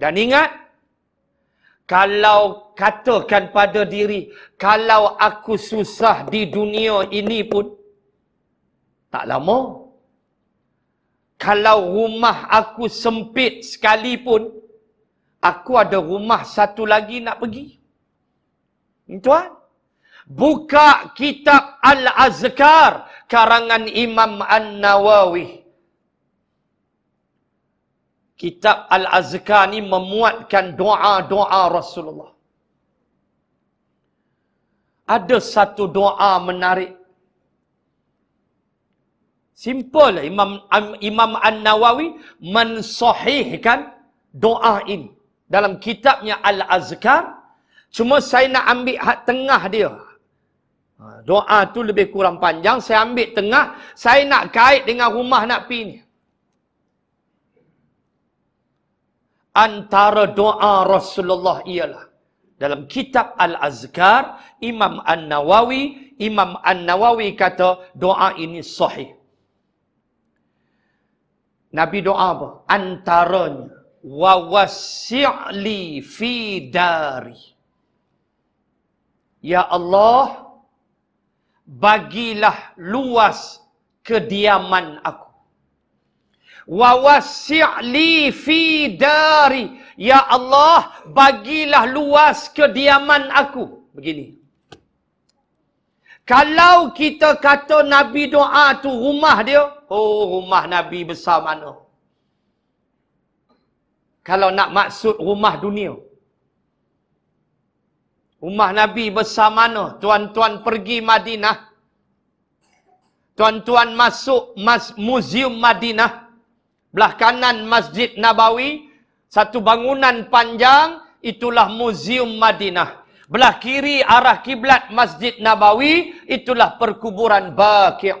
Dan ingat, kalau katakan pada diri, kalau aku susah di dunia ini pun, tak lama. Kalau rumah aku sempit sekalipun, aku ada rumah satu lagi nak pergi. Tuan, buka kitab Al-Azkar karangan Imam An-Nawawi kitab al Azka ni memuatkan doa-doa Rasulullah. Ada satu doa menarik. Simple Imam Imam An-Nawawi mensahihkan doa ini dalam kitabnya al Azka. Cuma saya nak ambil hak tengah dia. Ha, doa tu lebih kurang panjang. Saya ambil tengah. Saya nak kait dengan rumah nak pergi ni. antara doa Rasulullah ialah dalam kitab Al-Azkar Imam An-Nawawi Imam An-Nawawi kata doa ini sahih Nabi doa apa antaranya wa wasi'li fi dari Ya Allah bagilah luas kediaman aku wa wasi'li fi dari ya Allah bagilah luas kediaman aku begini kalau kita kata nabi doa tu rumah dia oh rumah nabi besar mana kalau nak maksud rumah dunia rumah nabi besar mana tuan-tuan pergi madinah tuan-tuan masuk museum madinah Belah kanan Masjid Nabawi, satu bangunan panjang, itulah Museum Madinah. Belah kiri arah kiblat Masjid Nabawi, itulah perkuburan Baqir.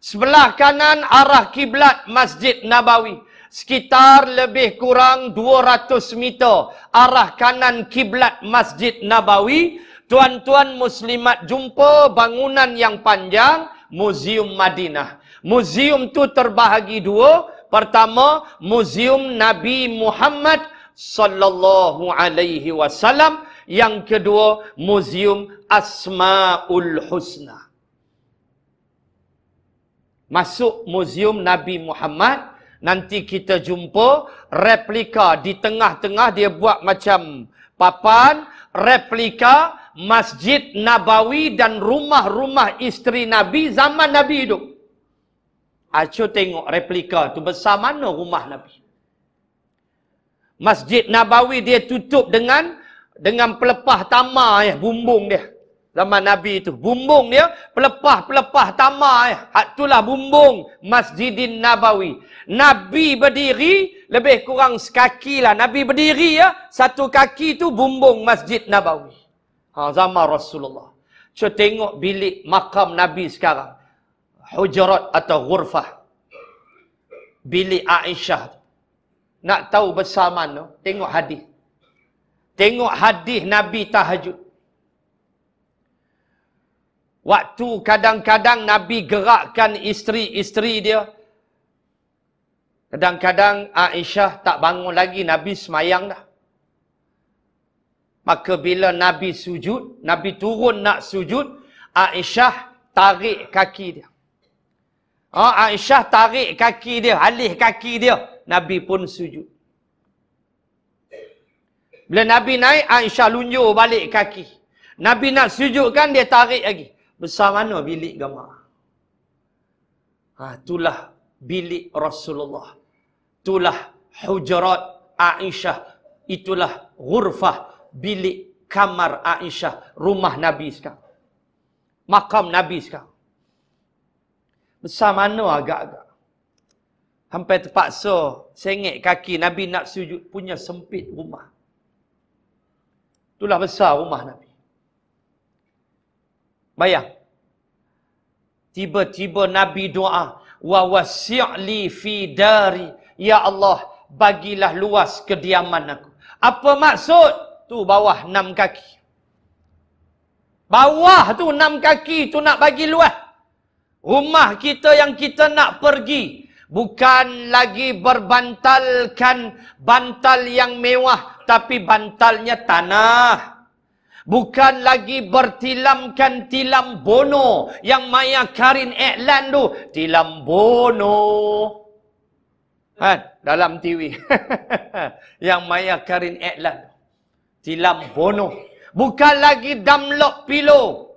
Sebelah kanan arah kiblat Masjid Nabawi, sekitar lebih kurang 200 meter arah kanan kiblat Masjid Nabawi, tuan-tuan muslimat jumpa bangunan yang panjang Museum Madinah. Museum tu terbahagi dua. Pertama, museum Nabi Muhammad sallallahu alaihi wasallam. Yang kedua, museum Asmaul Husna. Masuk museum Nabi Muhammad, nanti kita jumpa replika di tengah-tengah dia buat macam papan replika Masjid Nabawi dan rumah-rumah isteri Nabi zaman Nabi hidup. Acu tengok replika tu besar mana rumah Nabi. Masjid Nabawi dia tutup dengan dengan pelepah tamar ya, bumbung dia. Zaman Nabi itu. Bumbung dia, pelepah-pelepah tamar ya. Hak itulah bumbung Masjidin Nabawi. Nabi berdiri, lebih kurang sekaki lah. Nabi berdiri ya, satu kaki tu bumbung Masjid Nabawi. Ha, zaman Rasulullah. Cuma tengok bilik makam Nabi sekarang hujurat atau ghurfah bilik Aisyah nak tahu besar mana tengok hadis tengok hadis Nabi tahajud waktu kadang-kadang Nabi gerakkan isteri-isteri dia kadang-kadang Aisyah tak bangun lagi Nabi semayang dah maka bila Nabi sujud Nabi turun nak sujud Aisyah tarik kaki dia Oh, Aisyah tarik kaki dia, alih kaki dia. Nabi pun sujud. Bila Nabi naik, Aisyah lunjur balik kaki. Nabi nak sujudkan, dia tarik lagi. Besar mana bilik gambar? Ha, itulah bilik Rasulullah. Itulah hujurat Aisyah. Itulah hurfah bilik kamar Aisyah. Rumah Nabi sekarang. Makam Nabi sekarang besar mana agak-agak. Sampai terpaksa sengit kaki Nabi nak sujud punya sempit rumah. Itulah besar rumah Nabi. Bayang. Tiba-tiba Nabi doa. Wa wasi'li fi dari. Ya Allah, bagilah luas kediaman aku. Apa maksud? Tu bawah enam kaki. Bawah tu enam kaki tu nak bagi luas. Rumah kita yang kita nak pergi bukan lagi berbantalkan bantal yang mewah tapi bantalnya tanah. Bukan lagi bertilamkan tilam bono yang Maya Karin iklan tu. Tilam bono. Kan? Dalam TV. yang Maya Karin iklan. Tilam bono. Bukan lagi damlok pilo.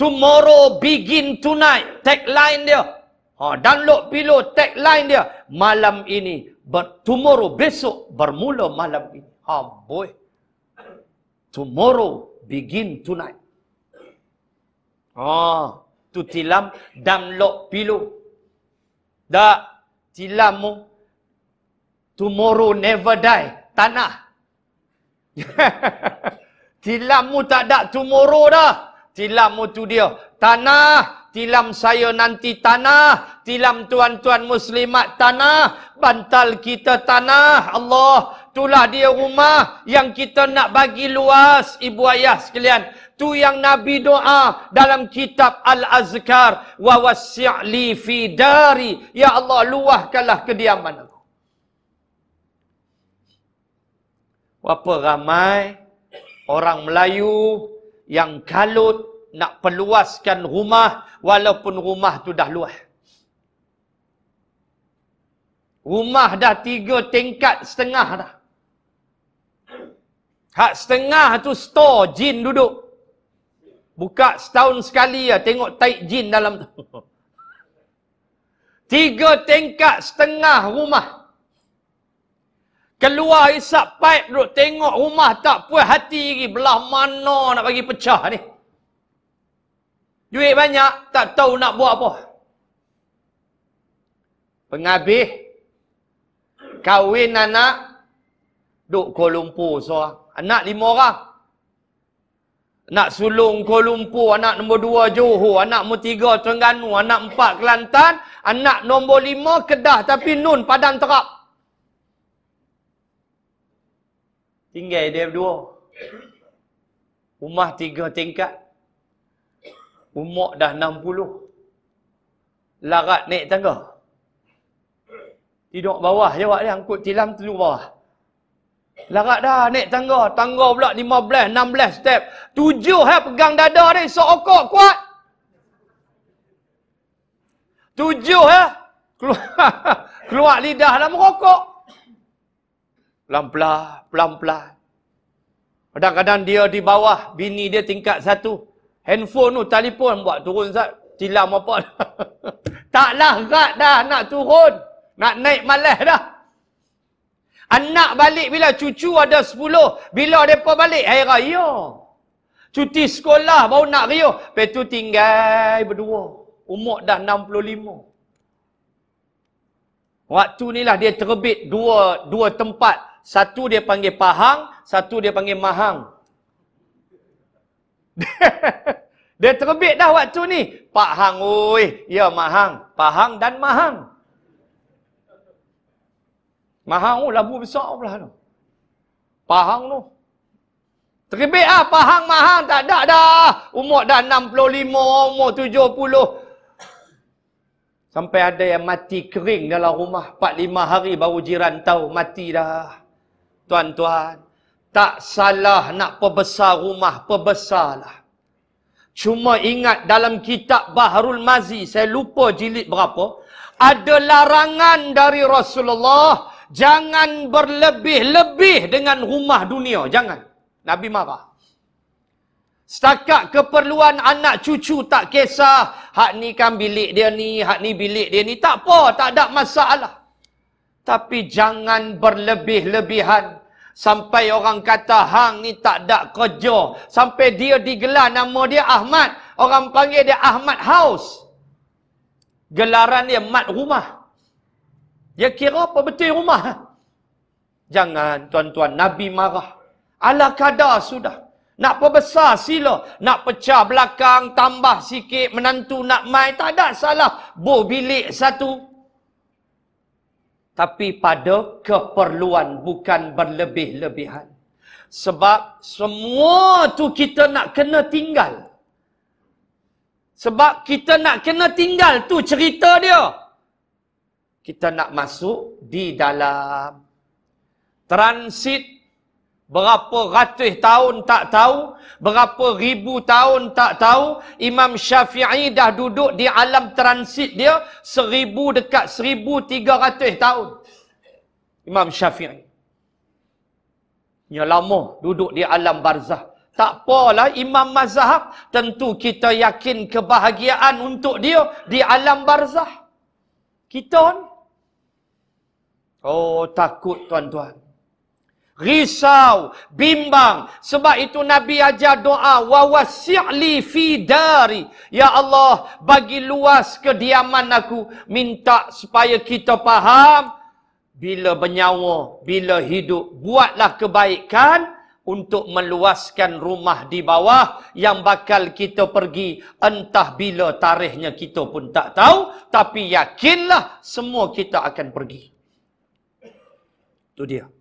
Tomorrow begin tonight. Tagline dia. Ha, download pilo tagline dia. Malam ini. But tomorrow besok bermula malam ini. Ha boy. Tomorrow begin tonight. Ha. Tu tilam download pilu. Dah. Tilam mu. Tomorrow never die. Tanah. tilam tak ada tomorrow dah tilam itu dia tanah tilam saya nanti tanah tilam tuan-tuan muslimat tanah bantal kita tanah Allah itulah dia rumah yang kita nak bagi luas ibu ayah sekalian tu yang nabi doa dalam kitab al-azkar wa wasi'li fi dari ya Allah luahkanlah kediaman aku berapa ramai orang Melayu yang kalut nak perluaskan rumah walaupun rumah tu dah luas. Rumah dah tiga tingkat setengah dah. Hak setengah tu store jin duduk. Buka setahun sekali ya tengok tai jin dalam tu. Tiga tingkat setengah rumah. Keluar isap pipe duduk tengok rumah tak puas hati lagi. Belah mana nak bagi pecah ni. Duit banyak, tak tahu nak buat apa. Pengabih, kahwin anak, duk Kuala Lumpur suara. Anak lima orang. Anak sulung Kuala Lumpur, anak nombor dua Johor, anak nombor tiga Terengganu, anak empat Kelantan, anak nombor lima Kedah tapi nun padang terap. Tinggal dia berdua. Rumah tiga tingkat. Umur dah 60. Larat naik tangga. Tidur bawah je wak dia. Angkut tilam tidur bawah. Larat dah naik tangga. Tangga pula 15, 16 step. Tujuh ha, pegang dada dia. Sokok kuat. Tujuh ha. Keluar, keluar lidah dalam rokok. Pelan-pelan, pelan-pelan. Kadang-kadang dia di bawah, bini dia tingkat satu. Handphone tu telefon buat turun Zat. Tilam apa. Taklah rat dah nak turun. Nak naik malas dah. Anak balik bila cucu ada sepuluh, Bila mereka balik hari raya. Cuti sekolah baru nak rio. Lepas tu tinggal berdua. Umur dah enam puluh lima. Waktu ni lah dia terbit dua dua tempat. Satu dia panggil Pahang, satu dia panggil Mahang. Dia terbit dah waktu ni. Pak Hang, oi. Ya, Mak Hang. Pak Hang dan Mak Hang. Mak Hang, oh, labu besar pula tu. Pak Hang tu. Terbit lah, Pak Hang, Mak Hang. Tak ada dah. Umur dah 65, umur 70. Sampai ada yang mati kering dalam rumah. 4-5 hari baru jiran tahu mati dah. Tuan-tuan. Tak salah nak perbesar rumah, perbesarlah. Cuma ingat dalam kitab Baharul Mazi, saya lupa jilid berapa, ada larangan dari Rasulullah, jangan berlebih-lebih dengan rumah dunia. Jangan. Nabi marah. Setakat keperluan anak cucu tak kisah, hak ni kan bilik dia ni, hak ni bilik dia ni, tak apa, tak ada masalah. Tapi jangan berlebih-lebihan. Sampai orang kata hang ni tak ada kerja. Sampai dia digelar nama dia Ahmad. Orang panggil dia Ahmad House. Gelaran dia mat rumah. Dia kira apa betul rumah. Jangan tuan-tuan Nabi marah. Ala kadar sudah. Nak perbesar sila. Nak pecah belakang, tambah sikit, menantu nak mai. Tak ada salah. Boh bilik satu tapi pada keperluan bukan berlebih-lebihan sebab semua tu kita nak kena tinggal sebab kita nak kena tinggal tu cerita dia kita nak masuk di dalam transit Berapa ratus tahun tak tahu, berapa ribu tahun tak tahu, Imam Syafi'i dah duduk di alam transit dia seribu dekat seribu tiga ratus tahun. Imam Syafi'i. Yang lama duduk di alam barzah. Tak apalah Imam Mazhab, tentu kita yakin kebahagiaan untuk dia di alam barzah. Kita ni. Oh takut tuan-tuan risau, bimbang. Sebab itu Nabi ajar doa, wa fi dari. Ya Allah, bagi luas kediaman aku, minta supaya kita faham bila bernyawa, bila hidup, buatlah kebaikan untuk meluaskan rumah di bawah yang bakal kita pergi entah bila tarikhnya kita pun tak tahu tapi yakinlah semua kita akan pergi. Itu dia.